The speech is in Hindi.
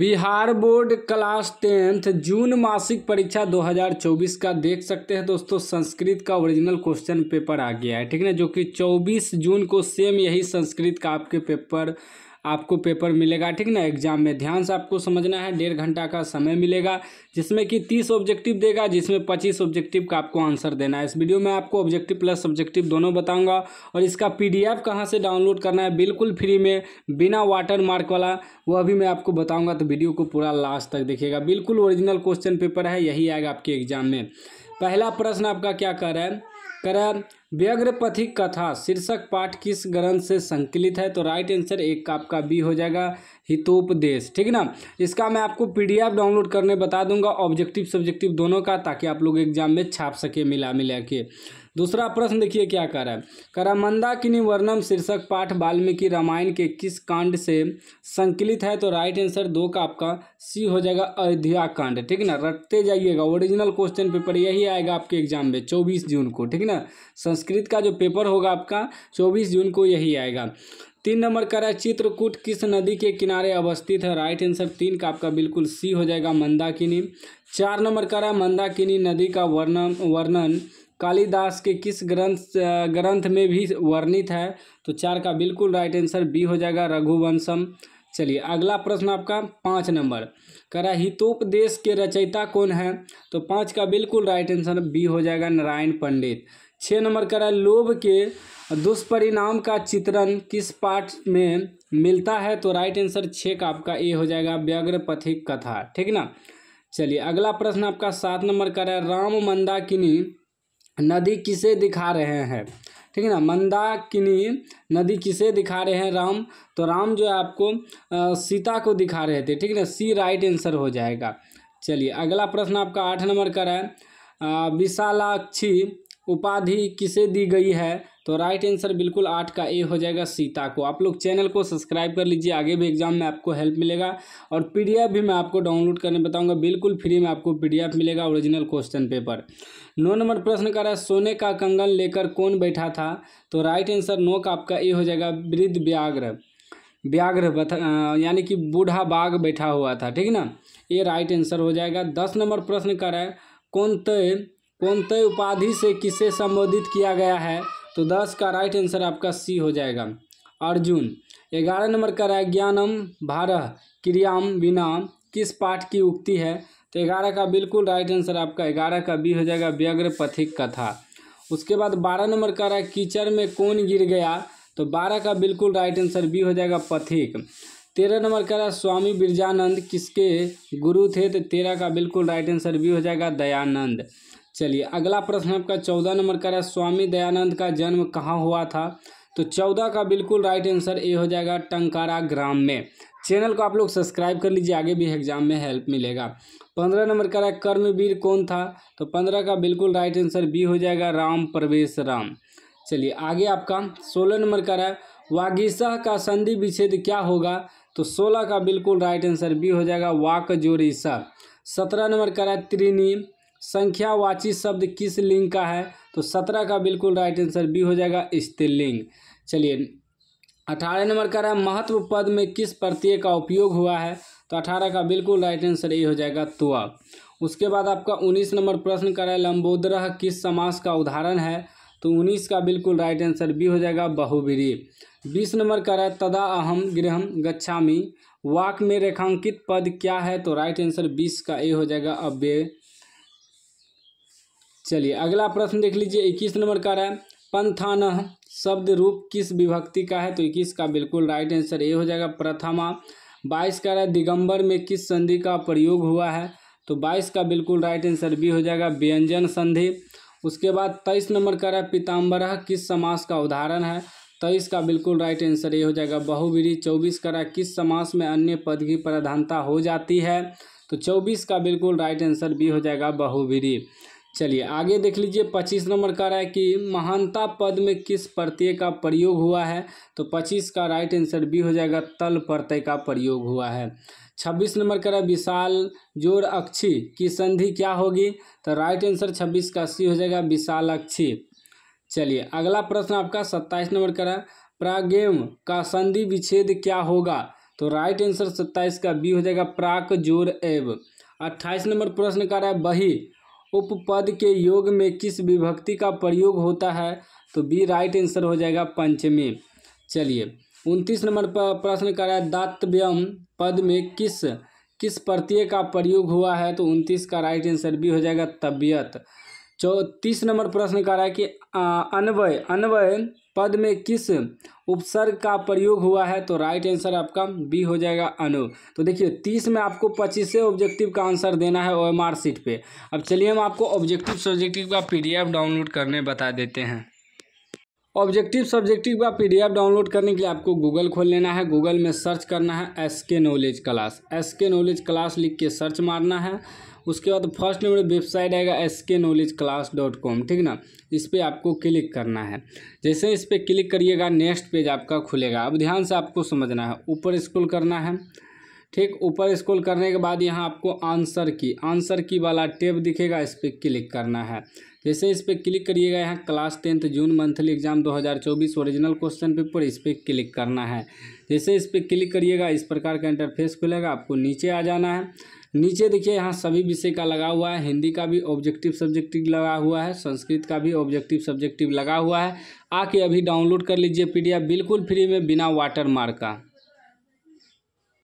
Bihar board class tenth June मासिक परीक्षा 2024 का देख सकते हैं दोस्तों संस्कृत का ओरिजिनल क्वेश्चन पेपर आ गया है ठीक है जो कि 24 जून को सेम यही संस्कृत का आपके पेपर आपको पेपर मिलेगा ठीक ना एग्जाम में ध्यान से आपको समझना है डेढ़ घंटा का समय मिलेगा जिसमें कि तीस ऑब्जेक्टिव देगा जिसमें पच्चीस ऑब्जेक्टिव का आपको आंसर देना है इस वीडियो में आपको ऑब्जेक्टिव प्लस सब्जेक्टिव दोनों बताऊंगा और इसका पी डी कहाँ से डाउनलोड करना है बिल्कुल फ्री में बिना वाटर मार्क वाला वह भी मैं आपको बताऊँगा तो वीडियो को पूरा लास्ट तक देखिएगा बिल्कुल ओरिजिनल क्वेश्चन पेपर है यही आएगा आपके एग्जाम में पहला प्रश्न आपका क्या कर रहा है कर रहा है व्यग्रपथिक कथा शीर्षक पाठ किस ग्रंथ से संकलित है तो राइट आंसर एक का आपका बी हो जाएगा हितोपदेश ठीक है ना इसका मैं आपको पीडीएफ डाउनलोड करने बता दूंगा ऑब्जेक्टिव सब्जेक्टिव दोनों का ताकि आप लोग एग्जाम में छाप सके मिला मिला के दूसरा प्रश्न देखिए क्या कर रहा है करामंदा मंदाकिनी वर्णम शीर्षक पाठ वाल्मीकि रामायण के किस कांड से संकलित है तो राइट आंसर दो का आपका सी हो जाएगा अयोध्या कांड ठीक ना रटते जाइएगा ओरिजिनल क्वेश्चन पेपर यही आएगा आपके एग्जाम में चौबीस जून को ठीक ना संस्कृत का जो पेपर होगा आपका चौबीस जून को यही आएगा तीन नंबर का रहा है चित्रकूट किस नदी के किनारे अवस्थित है राइट आंसर तीन का आपका बिल्कुल सी हो जाएगा मंदाकिनी चार नंबर का रहा है मंदाकिनी नदी का वर्णन वर्णन कालिदास के किस ग्रंथ ग्रंथ में भी वर्णित है तो चार का बिल्कुल राइट आंसर बी हो जाएगा रघुवंशम चलिए अगला प्रश्न आपका पाँच नंबर करा हितोपदेश के रचयिता कौन है तो पाँच का बिल्कुल राइट आंसर बी हो जाएगा नारायण पंडित छः नंबर कह रहा है लोभ के दुष्परिणाम का चित्रण किस पाठ में मिलता है तो राइट आंसर छः का आपका ए हो जाएगा व्यग्र पथिक कथा ठीक ना चलिए अगला प्रश्न आपका सात नंबर रहा है राम मंदाकिनी नदी किसे दिखा रहे हैं ठीक है ना मंदाकिनी नदी किसे दिखा रहे हैं राम तो राम जो है आपको आ, सीता को दिखा रहे थे ठीक है ना सी राइट आंसर हो जाएगा चलिए अगला प्रश्न आपका आठ नंबर का है विशालाक्षी उपाधि किसे दी गई है तो राइट आंसर बिल्कुल आठ का ए हो जाएगा सीता को आप लोग चैनल को सब्सक्राइब कर लीजिए आगे भी एग्जाम में आपको हेल्प मिलेगा और पीडीएफ भी मैं आपको डाउनलोड करने बताऊंगा बिल्कुल फ्री में आपको पीडीएफ मिलेगा ओरिजिनल क्वेश्चन पेपर नौ नंबर प्रश्न कर रहा है सोने का कंगन लेकर कौन बैठा था तो राइट आंसर नौ का आपका ए हो जाएगा वृद्ध व्याघ्र व्याघ्र यानी कि बूढ़ा बाघ बैठा हुआ था ठीक ना ये राइट आंसर हो जाएगा दस नंबर प्रश्न कर रहा है कौन तय कोणतय उपाधि से किसे संबोधित किया गया है तो दस का राइट आंसर आपका सी हो जाएगा अर्जुन ग्यारह नंबर का रहा ज्ञानम भारह क्रियाम बिना किस पाठ की उक्ति है तो ग्यारह का बिल्कुल राइट आंसर आपका ग्यारह का बी हो जाएगा व्यग्र पथिक कथा उसके बाद बारह नंबर का रहा कीचड़ में कौन गिर गया तो बारह का बिल्कुल राइट आंसर बी हो जाएगा पथिक तेरह नंबर का रहा स्वामी बिरजानंद किसके गुरु थे तो तेरह का बिल्कुल राइट आंसर बी हो जाएगा दयानंद चलिए अगला प्रश्न आपका चौदह नंबर का है स्वामी दयानंद का जन्म कहाँ हुआ था तो चौदह का बिल्कुल राइट आंसर ए हो जाएगा टंकारा ग्राम में चैनल को आप लोग सब्सक्राइब कर लीजिए आगे भी एग्जाम में हेल्प मिलेगा पंद्रह नंबर का है कर्मवीर कौन था तो पंद्रह का बिल्कुल राइट आंसर बी हो जाएगा राम प्रवेश राम चलिए आगे आपका सोलह नंबर का रहा है वागीशाह का संधि विच्छेद क्या होगा तो सोलह का बिल्कुल राइट आंसर बी हो जाएगा वाक जोरीसा सत्रह नंबर का रहा है त्रिनी संख्यावाची शब्द किस लिंग का है तो सत्रह का बिल्कुल राइट आंसर बी हो जाएगा स्त्रीलिंग चलिए अठारह नंबर कह रहा है महत्व पद में किस प्रत्यय का उपयोग हुआ है तो अठारह का बिल्कुल राइट आंसर ए हो जाएगा तुआ उसके बाद आपका उन्नीस नंबर प्रश्न कर रहा है लंबोदरह किस समास का उदाहरण है तो उन्नीस का बिल्कुल राइट आंसर बी हो जाएगा बहुबीरी बीस नंबर कह रहा है तदा अहम गृह गच्छामी वाक में रेखांकित पद क्या है तो राइट आंसर बीस का ए हो जाएगा अव्यय चलिए अगला प्रश्न देख लीजिए इक्कीस नंबर का रहा है पंथान शब्द रूप किस विभक्ति का है तो इक्कीस का बिल्कुल राइट आंसर ये हो जाएगा प्रथमा बाईस का रहा है दिगंबर में किस संधि का प्रयोग हुआ है तो बाईस का बिल्कुल राइट आंसर बी हो जाएगा व्यंजन संधि उसके बाद तेईस नंबर का रहा है पीताम्बर किस समास का उदाहरण है तेईस का बिल्कुल राइट आंसर ये हो जाएगा बहुवीरी चौबीस का रहा किस समास में अन्य पद की प्रधानता हो जाती है तो चौबीस का बिल्कुल राइट आंसर बी हो जाएगा बहुवीरी चलिए आगे देख लीजिए पच्चीस नंबर का रहा है कि महानता पद में किस प्रत्यय का प्रयोग हुआ है तो पच्चीस का राइट आंसर बी हो जाएगा तल प्रत्यय का प्रयोग हुआ है छब्बीस नंबर का रहा है विशाल जोर अक्षी की संधि क्या होगी तो राइट आंसर छब्बीस का सी हो जाएगा विशाल अक्षी चलिए अगला प्रश्न आपका सत्ताईस नंबर का रहा है प्रागेम का संधि विच्छेद क्या होगा तो राइट आंसर सत्ताईस का बी हो जाएगा प्राक जोर एव अट्ठाईस नंबर प्रश्न का रहा है बही उपपद के योग में किस विभक्ति का प्रयोग होता है तो बी राइट आंसर हो जाएगा पंचमी चलिए उनतीस नंबर पर प्रश्न है दातव्यम पद में किस किस प्रत्यय का प्रयोग हुआ है तो उनतीस का राइट आंसर भी हो जाएगा तबियत चौतीस तो नंबर प्रश्न कर रहा है कि अन्वय अन्वय पद में किस उपसर्ग का प्रयोग हुआ है तो राइट आंसर आपका बी हो जाएगा अनु तो देखिए तीस में आपको पच्चीस ऑब्जेक्टिव का आंसर देना है ओ एम आर सीट पर अब चलिए हम आपको ऑब्जेक्टिव सब्जेक्टिव का एफ डाउनलोड करने बता देते हैं ऑब्जेक्टिव सब्जेक्टिव का एफ डाउनलोड करने के लिए आपको गूगल खोल लेना है गूगल में सर्च करना है S K knowledge class S K knowledge class लिख के सर्च मारना है उसके बाद फर्स्ट नंबर वेबसाइट आएगा S K knowledge class dot com ठीक ना इस पर आपको क्लिक करना है जैसे इस पर क्लिक करिएगा नेक्स्ट पेज आपका खुलेगा अब ध्यान से आपको समझना है ऊपर स्क्रॉल करना है ठीक ऊपर स्क्रॉल करने के बाद यहाँ आपको आंसर की आंसर की वाला टेब दिखेगा इस पर क्लिक करना है जैसे इस पर क्लिक करिएगा यहाँ class tenth June monthly exam 2024 original question paper इस पर क्लिक करना है जैसे इस पर क्लिक करिएगा इस प्रकार का इंटरफेस खुलेगा आपको नीचे आ जाना है नीचे देखिए यहाँ सभी विषय का लगा हुआ है हिंदी का भी ऑब्जेक्टिव सब्जेक्टिव लगा हुआ है संस्कृत का भी ऑब्जेक्टिव सब्जेक्टिव लगा हुआ है आके अभी डाउनलोड कर लीजिए पीडीएफ बिल्कुल फ्री में बिना वाटर मार्क का